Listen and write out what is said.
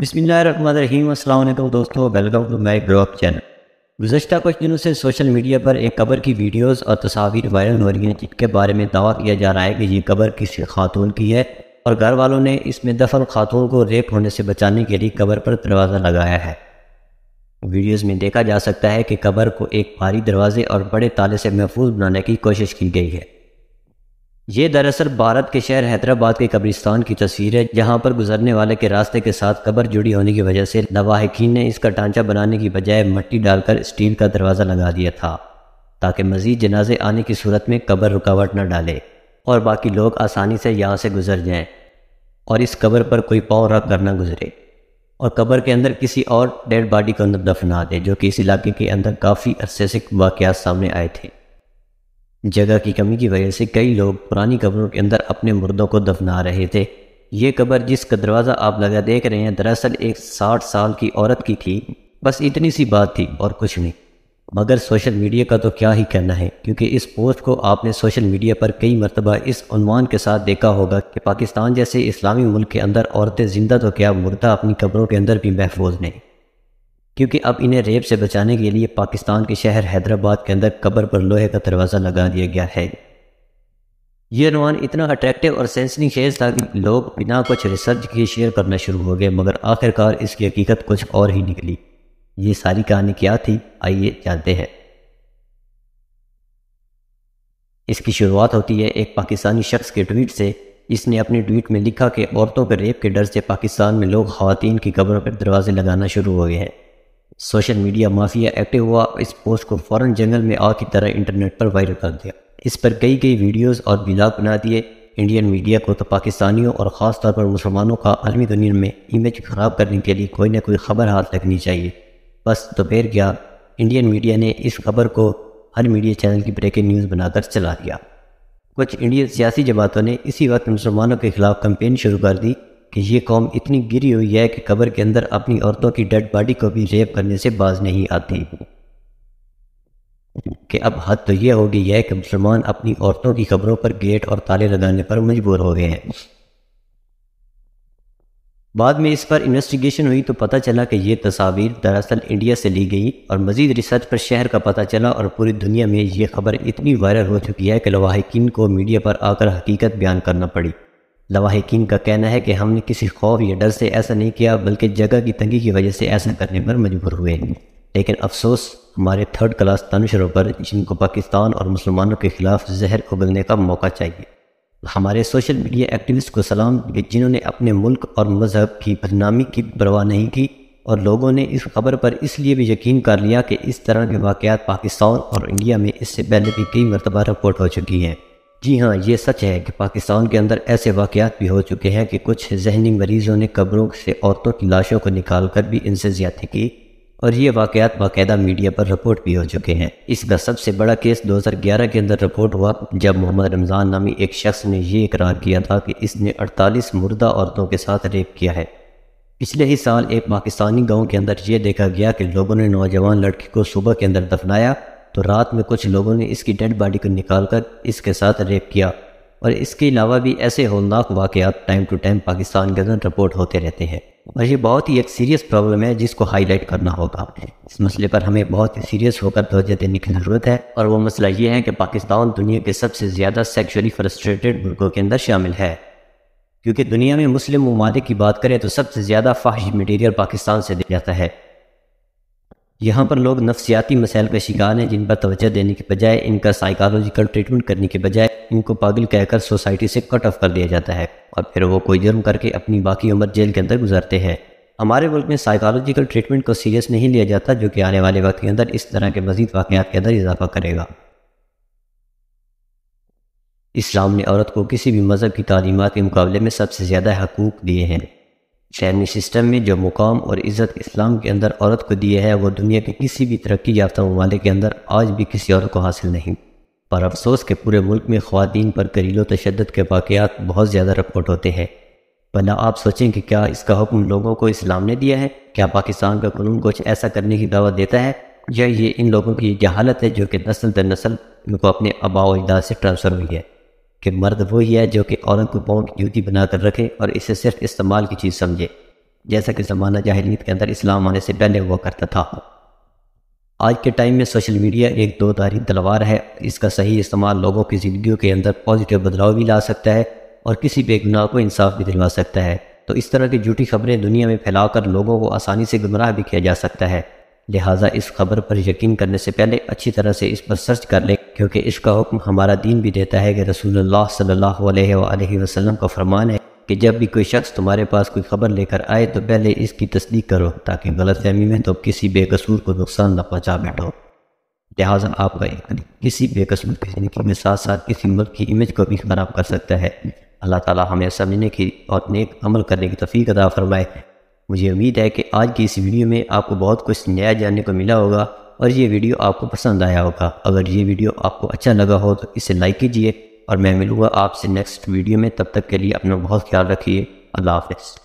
बिसमीम अल्लाम दोस्तों welcome to my blog channel गुजशत कुछ दिनों से सोशल मीडिया पर एक कबर की वीडियोस और तस्वीर वायरल हो रही हैं जिनके बारे में दावा किया जा रहा है कि ये कबर किसी खातून की है और घर वालों ने इसमें दफन खातून को रेप होने से बचाने के लिए कबर पर दरवाज़ा लगाया है वीडियोस में देखा जा सकता है कि कबर को एक भारी दरवाजे और बड़े ताले से महफूज बनाने की कोशिश की गई है ये दरअसल भारत के शहर हैदराबाद के कब्रिस्तान की तस्वीर है जहाँ पर गुजरने वाले के रास्ते के साथ कब्र जुड़ी होने की वजह से नवाहकीन ने इसका ढांचा बनाने की बजाय मट्टी डालकर स्टील का दरवाज़ा लगा दिया था ताकि मजीद जनाजे आने की सूरत में कब्र रुकावट न डाले और बाकी लोग आसानी से यहाँ से गुजर जाएं और इस कब्र पर कोई पाँव रख कर ना गुजरे और कब्र के अंदर किसी और डेड बॉडी को दफना दे जो कि इस इलाके के अंदर काफ़ी अरसे से वाक़ सामने आए थे जगह की कमी की वजह से कई लोग पुरानी कब्रों के अंदर अपने मुर्दों को दफना रहे थे ये कब्र जिसका दरवाज़ा आप लगा देख रहे हैं दरअसल एक साठ साल की औरत की थी बस इतनी सी बात थी और कुछ नहीं मगर सोशल मीडिया का तो क्या ही कहना है क्योंकि इस पोस्ट को आपने सोशल मीडिया पर कई मरतबा इस अनवान के साथ देखा होगा कि पाकिस्तान जैसे इस्लामी मुल्क के अंदर औरतें ज़िंदा तो क्या मुर्दा अपनी कब्रों के अंदर भी महफूज नहीं क्योंकि अब इन्हें रेप से बचाने के लिए पाकिस्तान के शहर हैदराबाद के अंदर कब्र पर लोहे का दरवाज़ा लगा दिया गया है यह अनुमान इतना अट्रैक्टिव और सेंसनी खेज था कि लोग बिना कुछ रिसर्च के शेयर करना शुरू हो गए मगर आखिरकार इसकी हकीकत कुछ और ही निकली ये सारी कहानी क्या थी आइए जानते हैं इसकी शुरुआत होती है एक पाकिस्तानी शख्स के ट्वीट से इसने अपनी ट्वीट में लिखा कि औरतों के रेप के डर से पाकिस्तान में लोग खातन की कब्रों पर दरवाजे लगाना शुरू हो गए हैं सोशल मीडिया माफिया एक्टिव हुआ इस पोस्ट को फौरन जंगल में आग की तरह इंटरनेट पर वायरल कर दिया इस पर कई कई वीडियोस और ब्लाग बना दिए इंडियन मीडिया को तो पाकिस्तानियों और ख़ासतौर पर मुसलमानों का आलमी दुनिया में इमेज ख़राब करने के लिए कोई ना कोई खबर हाथ लगनी चाहिए बस दोपहर तो गया इंडियन मीडिया ने इस खबर को हर मीडिया चैनल की ब्रेकिंग न्यूज़ बनाकर चला दिया कुछ इंडियन सियासी जमातों ने इसी वक्त मुसलमानों के खिलाफ कंपेन शुरू कर दी कि ये कौम इतनी गिरी हुई है कि कब्र के अंदर अपनी औरतों की डेड बॉडी को भी रेप करने से बाज नहीं आती कि अब हद तो यह हो गई है कि मुसलमान अपनी औरतों की खबरों पर गेट और ताले लगाने पर मजबूर हो गए हैं बाद में इस पर इन्वेस्टिगेशन हुई तो पता चला कि यह तस्वीर दरअसल इंडिया से ली गई और मजीद रिसर्च पर शहर का पता चला और पूरी दुनिया में यह खबर इतनी वायरल हो चुकी है कि लवाहिकीन को मीडिया पर आकर हकीकत बयान करना पड़ी लवाहिकिन का कहना है कि हमने किसी खौफ या डर से ऐसा नहीं किया बल्कि जगह की तंगी की वजह से ऐसा करने पर मजबूर हुए लेकिन अफसोस हमारे थर्ड क्लास तनशरों पर जिनको पाकिस्तान और मुसलमानों के खिलाफ जहर उगलने का मौका चाहिए हमारे सोशल मीडिया एक्टिविस्ट को सलाम जिन्होंने अपने मुल्क और मज़हब की बदनामी की परवाह नहीं की और लोगों ने इस खबर पर इसलिए भी यकीन कर लिया कि इस तरह के वाक़ात पाकिस्तान और इंडिया में इससे पहले भी कई मरतबा रिपोर्ट हो चुकी हैं जी हाँ ये सच है कि पाकिस्तान के अंदर ऐसे वाकयात भी हो चुके हैं कि कुछ जहनी मरीज़ों ने कब्रों से औरतों की लाशों को निकाल कर भी इनसे ज़्यादा की और ये वाकयात बाकायदा मीडिया पर रिपोर्ट भी हो चुके हैं इसका सबसे बड़ा केस 2011 के अंदर रिपोर्ट हुआ जब मोहम्मद रमज़ान नामी एक शख्स ने यह इकरार किया था कि इसने अड़तालीस मुर्दा औरतों के साथ रेप किया है पिछले ही साल एक पाकिस्तानी गांव के अंदर यह देखा गया कि लोगों ने नौजवान लड़की को सुबह के अंदर दफनाया तो रात में कुछ लोगों ने इसकी डेड बॉडी को निकाल कर इसके साथ रेप किया और इसके अलावा भी ऐसे होलनाक वाक़ टाइम टू टाइम पाकिस्तान के अंदर रिपोर्ट होते रहते हैं और ये बहुत ही एक सीरियस प्रॉब्लम है जिसको हाईलाइट करना होगा इस मसले पर हमें बहुत ही सीरियस होकर तोजह देने की ज़रूरत है और वो मसला ये है कि पाकिस्तान दुनिया के सबसे ज़्यादा सेक्शुअली फ्रस्ट्रेटेड मुल्कों के अंदर शामिल है क्योंकि दुनिया में मुस्लिम ममालिक की बात करें तो सबसे ज़्यादा फाहिश मटीरियल पाकिस्तान से दिया जाता है यहाँ पर लोग नफसियाती मसाइल का शिकार हैं जिन पर तोजह देने के बजाय इनका साइकालोजिकल ट्रीटमेंट करने के बजाय इनको पागल कहकर सोसाइटी से कट ऑफ कर दिया जाता है और फिर वो कोई जुर्म करके अपनी बाकी उम्र जेल के अंदर गुजारते हैं हमारे मुल्क में साइकालोजिकल ट्रीटमेंट को सीरियस नहीं लिया जाता जो कि आने वाले वक्त के अंदर इस तरह के मजीद वाक़ात के अंदर इजाफा करेगा इस्लाम ने औरत को किसी भी मज़हब की तालीमत के मुकाबले में सबसे ज़्यादा हकूक़ दिए हैं शहरी सिस्टम में जो मुकाम और इज़्ज़त इस्लाम के अंदर औरत को दिए है वो दुनिया के किसी भी तरक्की याफ्ता ममालिक के अंदर आज भी किसी औरत को हासिल नहीं पर अफसोस के पूरे मुल्क में खुवान पर घरेलू तशद के वाक़ात बहुत ज़्यादा रिपोर्ट होते हैं वना आप सोचें कि क्या इसका हुक्म लोगों को इस्लाम ने दिया है क्या पाकिस्तान का कानून कुछ ऐसा करने की दावा देता है या ये इन लोगों की जहालत है जो कि नस्ल दर नस्ल उनको अपने आबा अजदाद से ट्रांसफ़र हुई है कि मर्द वही है जो कि औरत को पाँव की जूती बनाकर रखे और इसे सिर्फ इस्तेमाल की चीज़ समझे जैसा कि ज़माना जाहिरत के अंदर इस्लाम आने से पहले हुआ करता था आज के टाइम में सोशल मीडिया एक दो तारी तलवार है इसका सही इस्तेमाल लोगों की ज़िंदगी के अंदर पॉजिटिव बदलाव भी ला सकता है और किसी बेगुनाह को इंसाफ भी दिलवा सकता है तो इस तरह की झूठी खबरें दुनिया में फैलाकर लोगों को आसानी से गुमराह भी किया जा सकता है लिहाजा इस खबर पर यकीन करने से पहले अच्छी तरह से इस पर सर्च कर लें क्योंकि इसका हुक्म हमारा दीन भी देता है कि रसूलुल्लाह सल्लल्लाहु अलैहि वसल्लम का फरमान है कि जब भी कोई शख्स तुम्हारे पास कोई खबर लेकर आए तो पहले इसकी तस्दीक करो ताकि गलत फहमी में तो किसी बेकसूर को नुकसान न पहुँचा बैठो लिहाजा आपका किसी बेकसूर की जिंदगी में साथ साथ किसी मुल्क की इमेज को भी ख़राब कर सकता है अल्लाह ताला हमें समझने की और नेक अमल करने की तफीक अदा फरमाए मुझे उम्मीद है कि आज की इस वीडियो में आपको बहुत कुछ नया जानने को मिला होगा और ये वीडियो आपको पसंद आया होगा अगर ये वीडियो आपको अच्छा लगा हो तो इसे लाइक कीजिए और मैं मिलूँगा आपसे नेक्स्ट वीडियो में तब तक के लिए अपना बहुत ख्याल रखिए अल्लाह हाफ